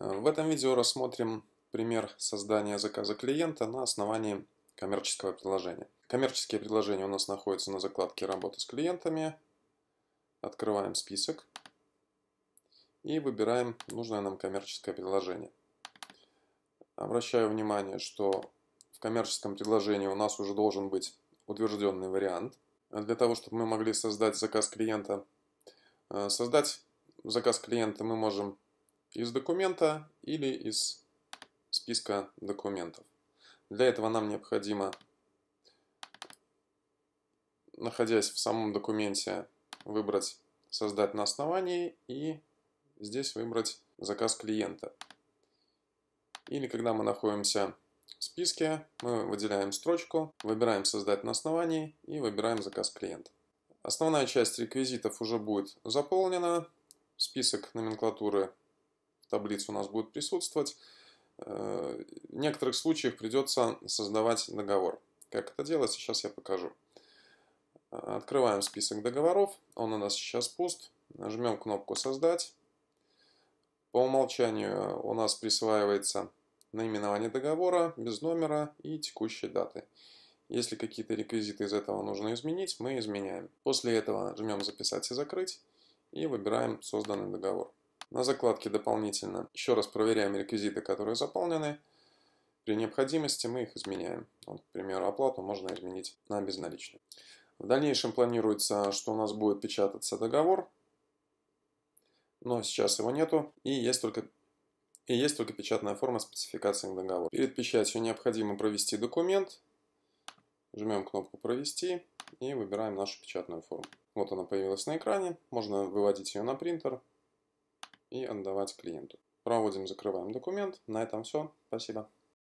Э, в этом видео рассмотрим пример создания заказа клиента на основании коммерческого предложения. Коммерческие предложения у нас находятся на закладке «Работа с клиентами». Открываем список и выбираем нужное нам коммерческое предложение. Обращаю внимание, что в коммерческом предложении у нас уже должен быть утвержденный вариант. Для того, чтобы мы могли создать заказ клиента, э, создать заказ клиента мы можем из документа или из списка документов. Для этого нам необходимо, находясь в самом документе, выбрать «Создать на основании» и здесь выбрать «Заказ клиента». Или когда мы находимся в списке, мы выделяем строчку, выбираем «Создать на основании» и выбираем «Заказ клиента». Основная часть реквизитов уже будет заполнена, список номенклатуры Таблица у нас будет присутствовать. Э, в некоторых случаях придется создавать договор. Как это делать, сейчас я покажу. Открываем список договоров. Он у нас сейчас пуст. Нажмем кнопку «Создать». По умолчанию у нас присваивается наименование договора, без номера и текущей даты. Если какие-то реквизиты из этого нужно изменить, мы изменяем. После этого жмем «Записать» и «Закрыть» и выбираем созданный договор. На закладке дополнительно еще раз проверяем реквизиты, которые заполнены. При необходимости мы их изменяем. Вот, к примеру, оплату можно изменить на безналичную. В дальнейшем планируется, что у нас будет печататься договор, но сейчас его нету, и есть только и есть только печатная форма спецификации договора. Перед печатью необходимо провести документ. Жмем кнопку «Провести» и выбираем нашу печатную форму. Вот она появилась на экране. Можно выводить ее на принтер, и отдавать клиенту. Проводим, закрываем документ. На этом все. Спасибо.